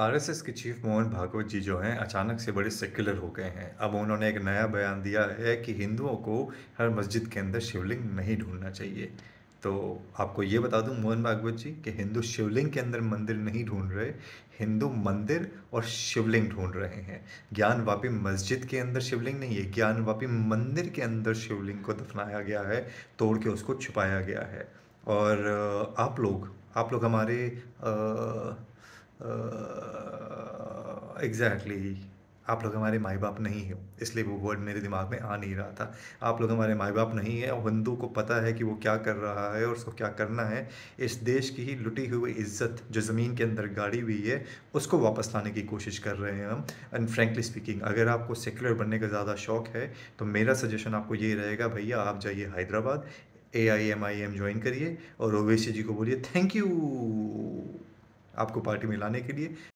RSS के chief Mohan Bhagavat जी जो हैं अचानक से बड़े सेक्युलर हो गए हैं अब उन्होंने एक नया बयान दिया है कि हिंदुओं को हर मस्जिद के अंदर शिवलिंग नहीं ढूंढना चाहिए तो आपको ये बता दूं मोहन भागवत जी कि हिंदू शिवलिंग के अंदर मंदिर नहीं ढूंढ रहे हिंदू मंदिर और शिवलिंग ढूंढ रहे हैं ज्ञान वापी मस्जिद के अंदर शिवलिंग नहीं है ज्ञान वापी मंदिर के अंदर शिवलिंग को दफनाया गया है तोड़ के उसको छुपाया गया है और आप लोग आप लोग हमारे आ, आ, एग्जैक्टली exactly. आप लोग हमारे माए बाप नहीं हो इसलिए वो वर्ड मेरे दिमाग में आ नहीं रहा था आप लोग हमारे माए बाप नहीं है और हिंदू को पता है कि वो क्या कर रहा है और उसको क्या करना है इस देश की ही लुटी हुई इज्जत जो ज़मीन के अंदर गाड़ी हुई है उसको वापस लाने की कोशिश कर रहे हैं हम एंड फ्रेंकली स्पीकिंग अगर आपको सेकुलर बनने का ज़्यादा शौक है तो मेरा सजेशन आपको ये रहेगा भैया आप जाइए Hyderabad A I M I M join करिए और ओवैसी जी को बोलिए थैंक यू आपको पार्टी में लाने के लिए